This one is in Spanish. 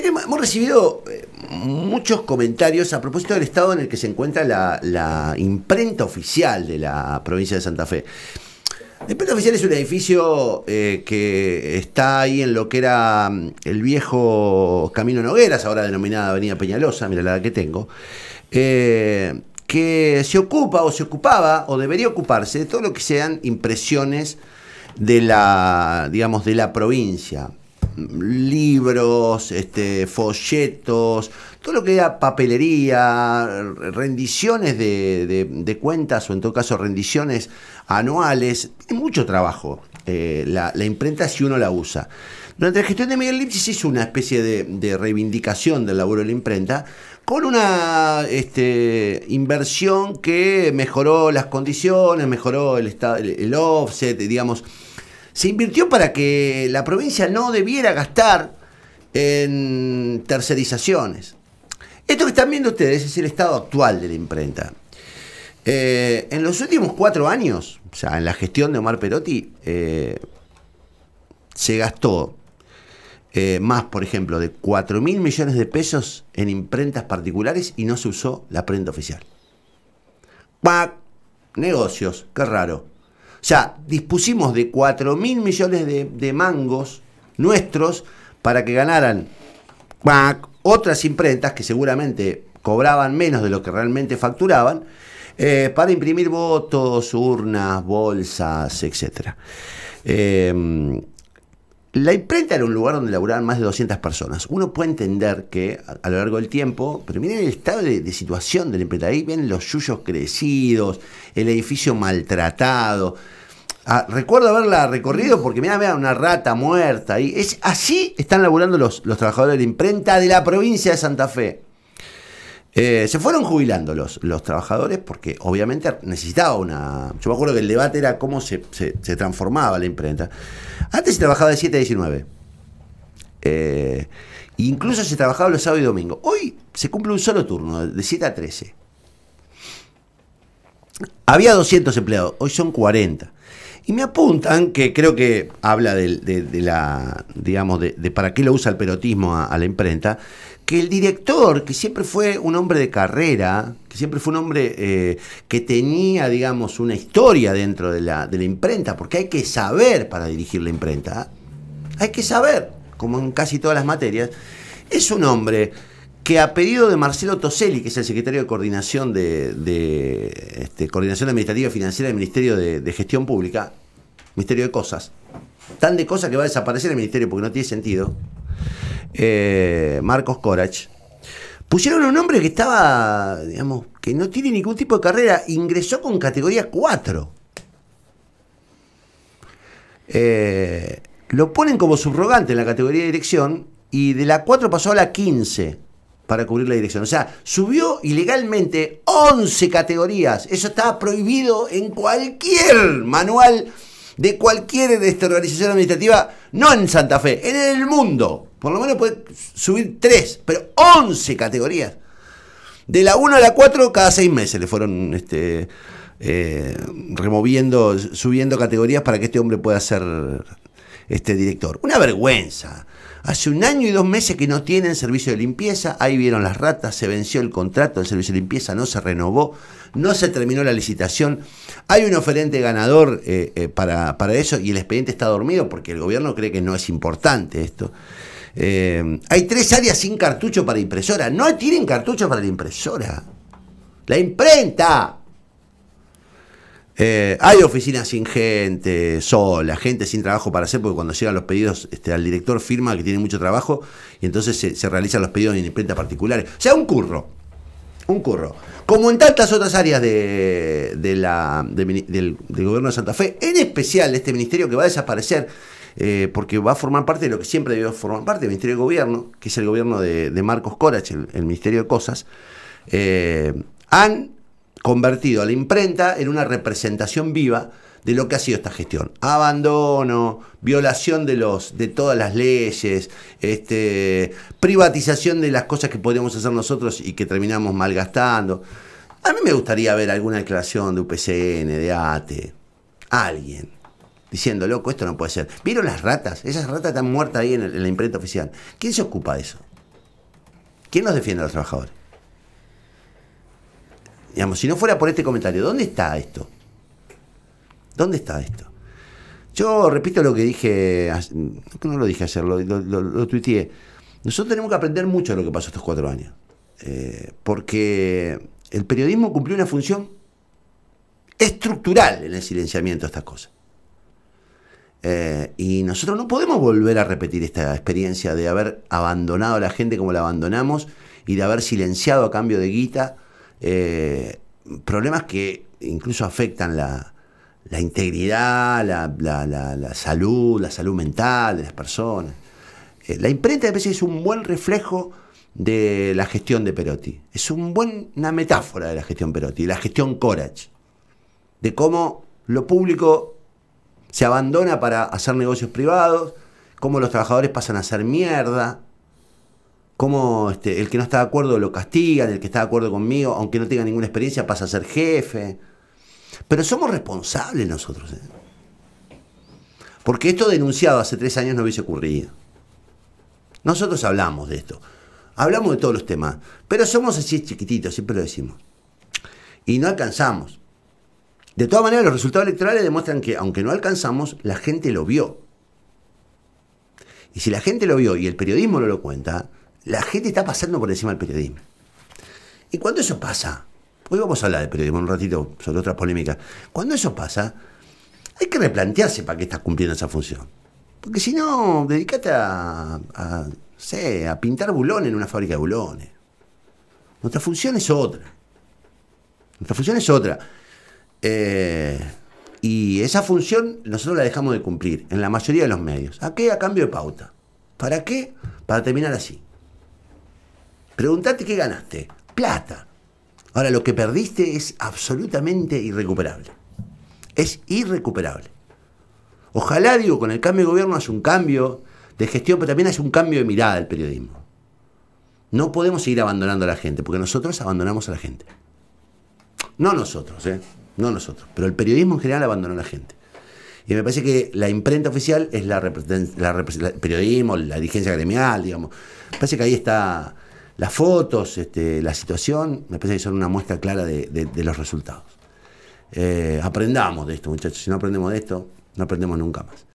que pues hemos recibido eh, muchos comentarios a propósito del estado en el que se encuentra la, imprenta oficial de la provincia de Santa Fe. La imprenta oficial es un edificio eh, que está ahí en lo que era mm, el viejo Camino Nogueras, ahora denominada Avenida Peñalosa, mira la que tengo. Eh, que se ocupa o se ocupaba o debería ocuparse de todo lo que sean impresiones de la, digamos, de la provincia libros, este, folletos, todo lo que era papelería, rendiciones de, cuentas o en todo caso rendiciones anuales. mucho trabajo eh, la, imprenta si uno la usa. Durante la gestión de Miguel Lipsis hizo una especie de, reivindicación del laburo de la imprenta con una este, inversión que mejoró las condiciones, mejoró el, el offset, digamos, se invirtió para que la provincia no debiera gastar en tercerizaciones. Esto que están viendo ustedes es el estado actual de la imprenta. Eh, en los últimos cuatro años, o sea, en la gestión de Omar Perotti, eh, se gastó eh, más, por ejemplo, de 4 mil millones de pesos en imprentas particulares y no se usó la prenda oficial. ¡Pac! Negocios, qué raro. O sea, dispusimos de 4 mil millones de, mangos nuestros para que ganaran otras imprentas que seguramente cobraban menos de lo que realmente facturaban eh, para imprimir votos, urnas, bolsas, etc. La imprenta era un lugar donde laburaban más de 200 personas. Uno puede entender que a, lo largo del tiempo, pero miren el estado de, situación de la imprenta. Ahí vienen los yuyos crecidos, el edificio maltratado. Ah, recuerdo haberla recorrido porque mirá, vean, una rata muerta. Y es, así están laburando los, los trabajadores de la imprenta de la provincia de Santa Fe. Eh, se fueron jubilando los, los trabajadores porque obviamente necesitaba una... Yo me acuerdo que el debate era cómo se, transformaba la imprenta. Antes se trabajaba de 7 a 19. Eh, incluso se trabajaba los sábados y domingos. Hoy se cumple un solo turno, de 7 a 13. Había 200 empleados, hoy son 40. Y me apuntan que creo que habla de, la, digamos, de, para qué lo usa el perotismo a la imprenta, que el director, que siempre fue un hombre de carrera, que siempre fue un hombre eh, que tenía, digamos, una historia dentro de la, imprenta, porque hay que saber para dirigir la imprenta, ¿eh? hay que saber, como en casi todas las materias, es un hombre que a pedido de Marcelo Toselli, que es el secretario de Coordinación de, este, Coordinación Administrativa Financiera del Ministerio de, Gestión Pública, Ministerio de Cosas, tan de cosas que va a desaparecer el ministerio porque no tiene sentido, eh, Marcos Corach, pusieron un hombre que estaba, digamos, que no tiene ningún tipo de carrera, ingresó con categoría 4. Eh, lo ponen como subrogante en la categoría de dirección y de la 4 pasó a la 15 para cubrir la dirección. O sea, subió ilegalmente 11 categorías. Eso estaba prohibido en cualquier manual de cualquier esta organización administrativa, no en Santa Fe, en el mundo. Por lo menos puede subir tres, pero once categorías. De la 1 a la 4, cada seis meses le fueron este, eh, removiendo, subiendo categorías para que este hombre pueda ser este director. Una vergüenza. Hace un año y dos meses que no tienen servicio de limpieza, ahí vieron las ratas, se venció el contrato del servicio de limpieza, no se renovó, no se terminó la licitación. Hay un oferente ganador eh, eh, para, eso y el expediente está dormido porque el gobierno cree que no es importante esto. Eh, hay tres áreas sin cartucho para impresora, no tienen cartucho para la impresora. La imprenta, eh, hay oficinas sin gente, sola, gente sin trabajo para hacer, porque cuando llegan los pedidos este, al director firma que tiene mucho trabajo y entonces se, realizan los pedidos en imprenta particulares. O sea, un curro. Un curro. Como en tantas otras áreas del, gobierno de Santa Fe, en especial este ministerio que va a desaparecer, eh, porque va a formar parte de lo que siempre debió formar parte del Ministerio de Gobierno, que es el gobierno de, Marcos Corach, el, Ministerio de Cosas, eh, han convertido a la imprenta en una representación viva de lo que ha sido esta gestión. Abandono, violación de, los, de todas las leyes, este, privatización de las cosas que podríamos hacer nosotros y que terminamos malgastando. A mí me gustaría ver alguna declaración de UPCN, de ATE, alguien, diciendo, loco, esto no puede ser. ¿Vieron las ratas? Esas ratas están muertas ahí en, en la imprenta oficial. ¿Quién se ocupa de eso? ¿Quién los defiende a los trabajadores? Digamos, si no fuera por este comentario, ¿dónde está esto? ¿Dónde está esto? Yo repito lo que dije, no lo dije ayer, lo, tuiteé. Nosotros tenemos que aprender mucho de lo que pasó estos cuatro años. Eh, porque el periodismo cumplió una función estructural en el silenciamiento de estas cosas. Eh, y nosotros no podemos volver a repetir esta experiencia de haber abandonado a la gente como la abandonamos y de haber silenciado a cambio de guita eh, problemas que incluso afectan la, integridad, la, salud, la salud mental de las personas. Eh, la imprenta de veces es un buen reflejo de la gestión de Perotti. Es un buen, metáfora de la gestión Perotti, la gestión Corach, de cómo lo público se abandona para hacer negocios privados, cómo los trabajadores pasan a hacer mierda, cómo este, el que no está de acuerdo lo castigan, el que está de acuerdo conmigo, aunque no tenga ninguna experiencia, pasa a ser jefe. Pero somos responsables nosotros. ¿eh? Porque esto denunciado hace tres años no hubiese ocurrido. Nosotros hablamos de esto. Hablamos de todos los temas. Pero somos así chiquititos, siempre lo decimos. Y no alcanzamos. De todas maneras, los resultados electorales demuestran que, aunque no alcanzamos, la gente lo vio. Y si la gente lo vio y el periodismo no lo cuenta, la gente está pasando por encima del periodismo. Y cuando eso pasa, hoy vamos a hablar del periodismo un ratito sobre otras polémicas, cuando eso pasa, hay que replantearse para qué estás cumpliendo esa función. Porque si no, dedícate a, a, pintar bulones en una fábrica de bulones. Nuestra función es otra. Nuestra función es otra. Eh, y esa función nosotros la dejamos de cumplir en la mayoría de los medios. ¿A qué? A cambio de pauta. ¿Para qué? Para terminar así. Preguntate qué ganaste. Plata. Ahora, lo que perdiste es absolutamente irrecuperable. Es irrecuperable. Ojalá, digo, con el cambio de gobierno hace un cambio de gestión, pero también hace un cambio de mirada del periodismo. No podemos seguir abandonando a la gente, porque nosotros abandonamos a la gente. No nosotros, ¿eh? No nosotros. Pero el periodismo en general abandonó a la gente. Y me parece que la imprenta oficial es la, representación el periodismo, la dirigencia gremial, digamos. Me parece que ahí está las fotos, este, la situación, me parece que son una muestra clara de, los resultados. Eh, aprendamos de esto, muchachos. Si no aprendemos de esto, no aprendemos nunca más.